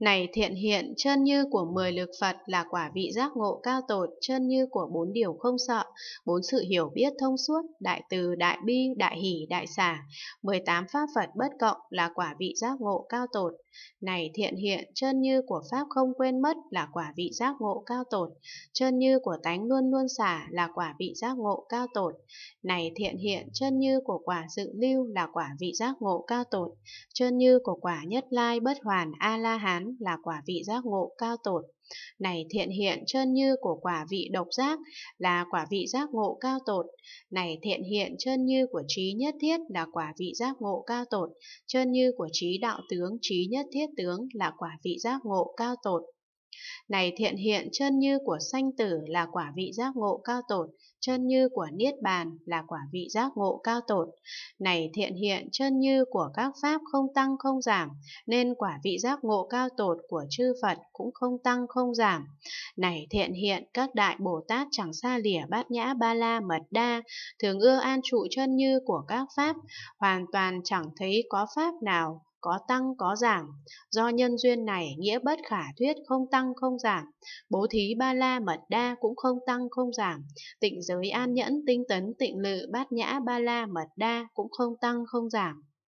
Này thiện hiện chân như của mười lực Phật là quả vị giác ngộ cao tột, chân như của bốn điều không sợ, bốn sự hiểu biết thông suốt, đại từ, đại bi, đại hỷ, đại xả. mười tám pháp Phật bất cộng là quả vị giác ngộ cao tột. Này thiện hiện chân như của pháp không quên mất là quả vị giác ngộ cao tột, chân như của tánh luôn luôn xả là quả vị giác ngộ cao tột. Này thiện hiện chân như của quả dự lưu là quả vị giác ngộ cao tột, chân như của quả nhất lai bất hoàn a la hán là quả vị giác ngộ cao tột. Này thiện hiện chân như của quả vị độc giác là quả vị giác ngộ cao tột. Này thiện hiện chân như của trí nhất thiết là quả vị giác ngộ cao tột. Chân như của trí đạo tướng, trí nhất thiết tướng là quả vị giác ngộ cao tột. Này thiện hiện chân như của sanh tử là quả vị giác ngộ cao tột, chân như của niết bàn là quả vị giác ngộ cao tột. Này thiện hiện chân như của các pháp không tăng không giảm, nên quả vị giác ngộ cao tột của chư Phật cũng không tăng không giảm. Này thiện hiện các đại Bồ Tát chẳng xa lìa bát nhã ba la mật đa, thường ưa an trụ chân như của các pháp, hoàn toàn chẳng thấy có pháp nào có tăng có giảm. Do nhân duyên này, nghĩa bất khả thuyết không tăng không giảm. Bố thí ba la mật đa cũng không tăng không giảm. Tịnh giới an nhẫn tinh tấn tịnh lự bát nhã ba la mật đa cũng không tăng không giảm.